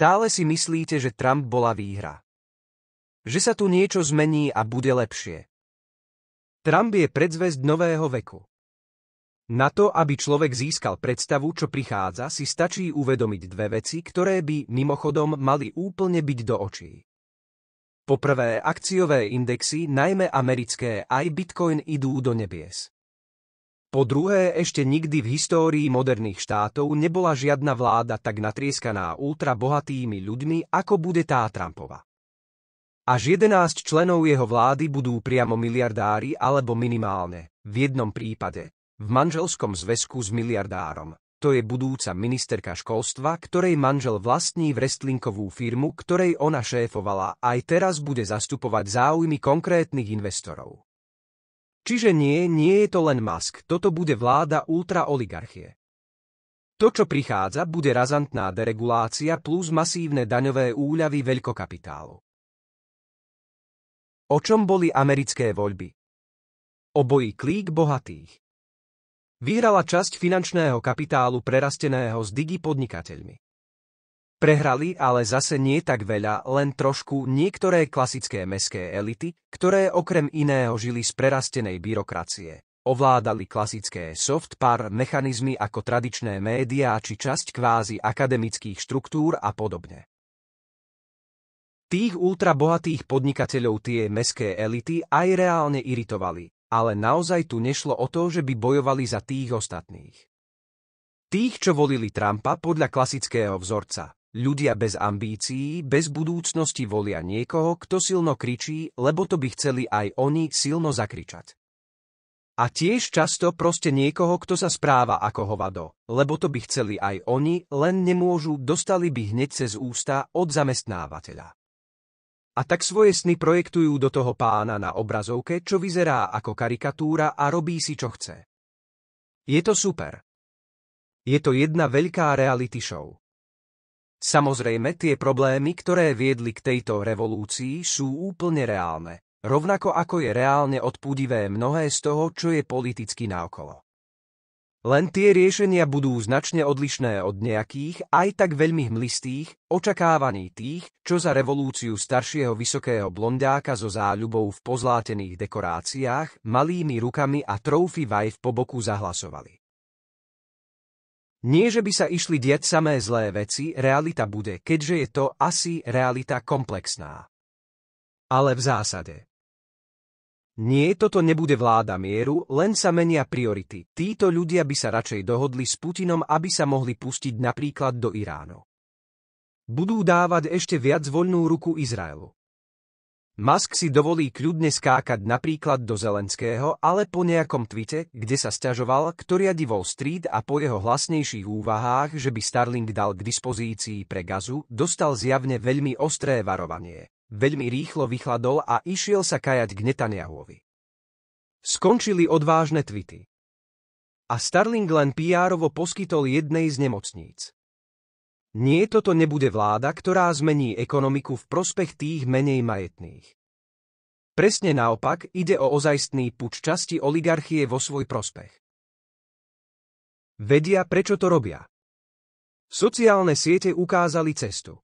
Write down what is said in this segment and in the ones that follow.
Stále si myslíte, že Trump bola výhra. Že sa tu niečo zmení a bude lepšie. Trump je predzvesť nového veku. Na to, aby človek získal predstavu, čo prichádza, si stačí uvedomiť dve veci, ktoré by mimochodom mali úplne byť do očí. Poprvé, akciové indexy, najmä americké, aj Bitcoin idú do nebies. Po druhé, ešte nikdy v histórii moderných štátov nebola žiadna vláda tak natrieskaná ultrabohatými ľuďmi, ako bude tá Trumpova. Až 11 členov jeho vlády budú priamo miliardári alebo minimálne, v jednom prípade, v manželskom zväzku s miliardárom. To je budúca ministerka školstva, ktorej manžel vlastní vrestlinkovú firmu, ktorej ona šéfovala, aj teraz bude zastupovať záujmy konkrétnych investorov. Čiže nie, nie je to len Musk, toto bude vláda ultraoligarchie. To, čo prichádza, bude razantná deregulácia plus masívne daňové úľavy veľkokapitálu. O čom boli americké voľby? Obojí klík bohatých. Vyhrala časť finančného kapitálu prerasteného s digi podnikateľmi. Prehrali ale zase nie tak veľa, len trošku niektoré klasické meské elity, ktoré okrem iného žili z prerastenej byrokracie. Ovládali klasické soft par mechanizmy ako tradičné médiá či časť kvázi akademických štruktúr a podobne. Tých ultrabohatých podnikateľov tie meské elity aj reálne iritovali, ale naozaj tu nešlo o to, že by bojovali za tých ostatných. Tých, čo volili Trumpa podľa klasického vzorca, Ľudia bez ambícií, bez budúcnosti volia niekoho, kto silno kričí, lebo to by chceli aj oni silno zakričať. A tiež často proste niekoho, kto sa správa ako hovado, lebo to by chceli aj oni, len nemôžu, dostali by hneď cez ústa od zamestnávateľa. A tak svoje sny projektujú do toho pána na obrazovke, čo vyzerá ako karikatúra a robí si, čo chce. Je to super. Je to jedna veľká reality show. Samozrejme tie problémy, ktoré viedli k tejto revolúcii, sú úplne reálne, rovnako ako je reálne odpúdivé mnohé z toho, čo je politicky naokolo. Len tie riešenia budú značne odlišné od nejakých, aj tak veľmi hmlistých, očakávaní tých, čo za revolúciu staršieho vysokého blondiáka so záľubou v pozlátených dekoráciách, malými rukami a troufy vaj v poboku zahlasovali. Nie, že by sa išli diať samé zlé veci, realita bude, keďže je to asi realita komplexná. Ale v zásade. Nie, toto nebude vláda mieru, len sa menia priority. Títo ľudia by sa radšej dohodli s Putinom, aby sa mohli pustiť napríklad do Iránu. Budú dávať ešte viac voľnú ruku Izraelu. Musk si dovolí kľudne skákať napríklad do Zelenského, ale po nejakom tvite, kde sa sťažoval, ktorý riadi Wall Street a po jeho hlasnejších úvahách, že by Starlink dal k dispozícii pre gazu, dostal zjavne veľmi ostré varovanie. Veľmi rýchlo vychladol a išiel sa kajať k Netanyahuovi. Skončili odvážne tvity. A Starling len pr poskytol jednej z nemocníc. Nie toto nebude vláda, ktorá zmení ekonomiku v prospech tých menej majetných. Presne naopak ide o ozajstný puč časti oligarchie vo svoj prospech. Vedia, prečo to robia. Sociálne siete ukázali cestu.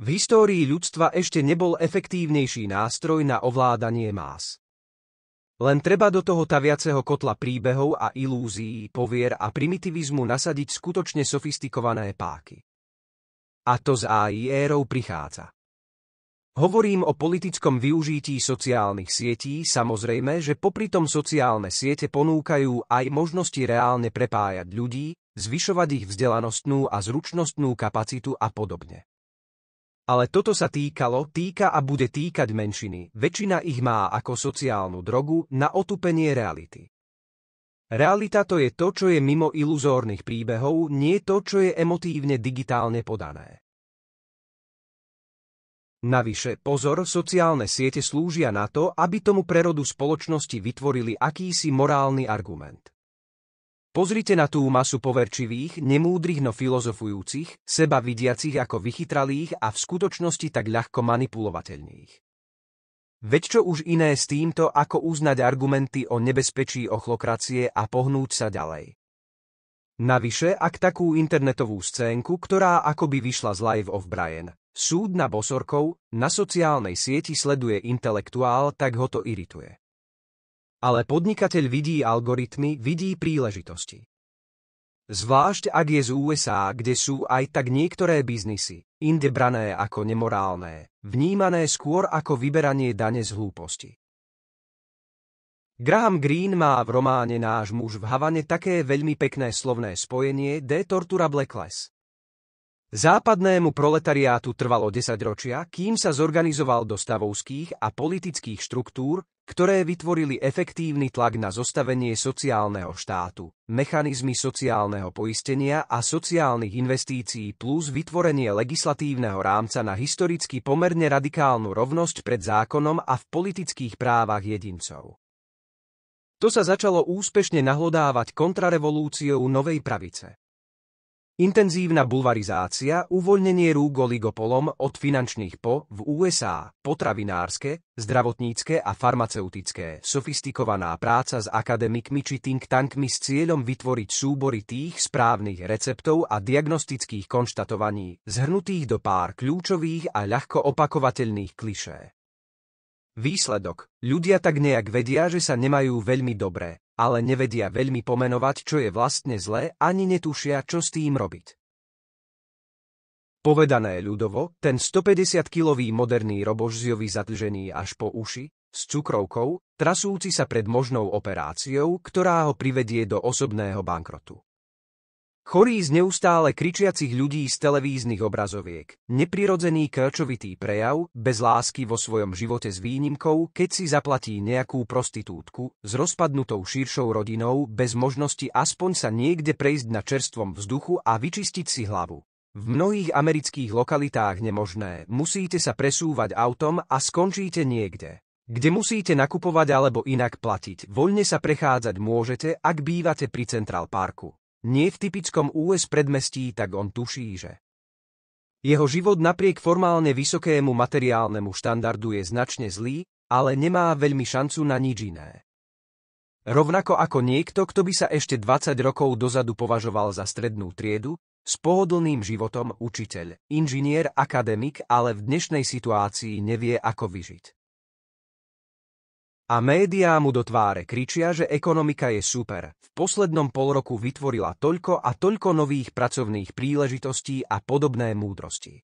V histórii ľudstva ešte nebol efektívnejší nástroj na ovládanie más. Len treba do toho taviaceho kotla príbehov a ilúzií, povier a primitivizmu nasadiť skutočne sofistikované páky. A to z AI érou prichádza. Hovorím o politickom využití sociálnych sietí, samozrejme, že popri tom sociálne siete ponúkajú aj možnosti reálne prepájať ľudí, zvyšovať ich vzdelanostnú a zručnostnú kapacitu a podobne. Ale toto sa týkalo, týka a bude týkať menšiny, väčšina ich má ako sociálnu drogu na otupenie reality. Realita to je to, čo je mimo iluzórnych príbehov, nie to, čo je emotívne digitálne podané. Navyše, pozor, sociálne siete slúžia na to, aby tomu prerodu spoločnosti vytvorili akýsi morálny argument. Pozrite na tú masu poverčivých, nemúdrych no filozofujúcich, seba vidiacich ako vychytralých a v skutočnosti tak ľahko manipulovateľných. Veď čo už iné s týmto, ako uznať argumenty o nebezpečí ochlokracie a pohnúť sa ďalej. Navyše, ak takú internetovú scénku, ktorá akoby vyšla z Live of Brian, súd na bosorkov, na sociálnej sieti sleduje intelektuál, tak ho to irituje. Ale podnikateľ vidí algoritmy, vidí príležitosti. Zvlášť ak je z USA, kde sú aj tak niektoré biznisy, inde brané ako nemorálne, vnímané skôr ako vyberanie dane z hlúposti. Graham Green má v románe Náš muž v Havane také veľmi pekné slovné spojenie De Tortura Blackless. Západnému proletariátu trvalo 10 ročia, kým sa zorganizoval do stavovských a politických štruktúr, ktoré vytvorili efektívny tlak na zostavenie sociálneho štátu, mechanizmy sociálneho poistenia a sociálnych investícií plus vytvorenie legislatívneho rámca na historicky pomerne radikálnu rovnosť pred zákonom a v politických právach jedincov. To sa začalo úspešne nahlodávať kontrarevolúciou novej pravice. Intenzívna bulvarizácia, uvoľnenie rúk oligopolom od finančných po v USA, potravinárske, zdravotnícke a farmaceutické, sofistikovaná práca s akademikmi či think tankmi s cieľom vytvoriť súbory tých správnych receptov a diagnostických konštatovaní, zhrnutých do pár kľúčových a ľahko opakovateľných klišé. Výsledok. Ľudia tak nejak vedia, že sa nemajú veľmi dobré, ale nevedia veľmi pomenovať, čo je vlastne zlé, ani netušia, čo s tým robiť. Povedané ľudovo, ten 150-kilový moderný robožziovi zadlžený až po uši, s cukrovkou, trasúci sa pred možnou operáciou, ktorá ho privedie do osobného bankrotu. Chorý z neustále kričiacich ľudí z televíznych obrazoviek, neprirodzený krčovitý prejav, bez lásky vo svojom živote s výnimkou, keď si zaplatí nejakú prostitútku, s rozpadnutou širšou rodinou, bez možnosti aspoň sa niekde prejsť na čerstvom vzduchu a vyčistiť si hlavu. V mnohých amerických lokalitách nemožné, musíte sa presúvať autom a skončíte niekde kde musíte nakupovať alebo inak platiť. Voľne sa prechádzať môžete, ak bývate pri Central Parku nie v typickom US predmestí, tak on tuší, že jeho život napriek formálne vysokému materiálnemu štandardu je značne zlý, ale nemá veľmi šancu na nič iné. Rovnako ako niekto, kto by sa ešte 20 rokov dozadu považoval za strednú triedu, s pohodlným životom učiteľ, inžinier, akademik, ale v dnešnej situácii nevie, ako vyžiť. A médiá mu do tváre kričia, že ekonomika je super. V poslednom polroku vytvorila toľko a toľko nových pracovných príležitostí a podobné múdrosti.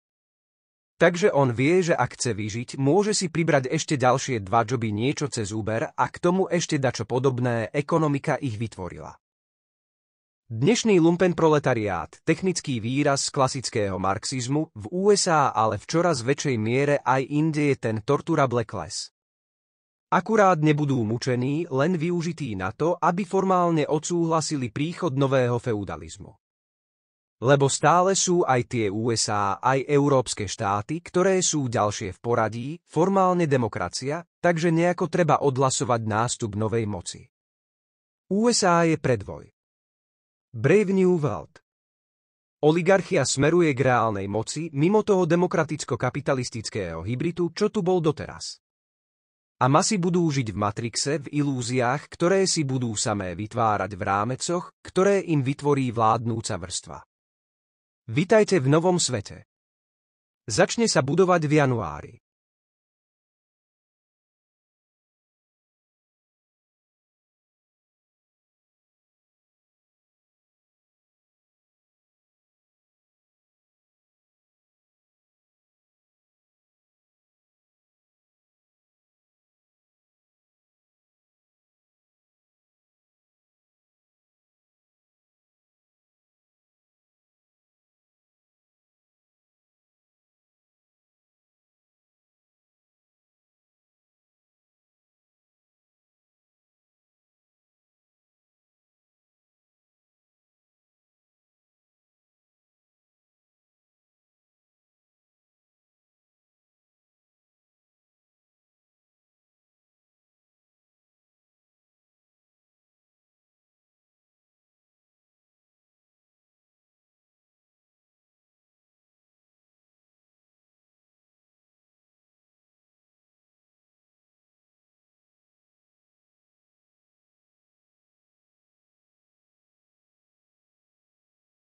Takže on vie, že ak chce vyžiť, môže si pribrať ešte ďalšie dva joby niečo cez Uber a k tomu ešte dačo podobné ekonomika ich vytvorila. Dnešný lumpenproletariát, technický výraz z klasického marxizmu, v USA ale v čoraz väčšej miere aj inde je ten tortura black class. Akurát nebudú mučení, len využití na to, aby formálne odsúhlasili príchod nového feudalizmu. Lebo stále sú aj tie USA, aj európske štáty, ktoré sú ďalšie v poradí, formálne demokracia, takže nejako treba odhlasovať nástup novej moci. USA je predvoj. Brave New World Oligarchia smeruje k reálnej moci mimo toho demokraticko-kapitalistického hybritu, čo tu bol doteraz. A masy budú žiť v matrixe, v ilúziách, ktoré si budú samé vytvárať v rámecoch, ktoré im vytvorí vládnúca vrstva. Vitajte v novom svete. Začne sa budovať v januári.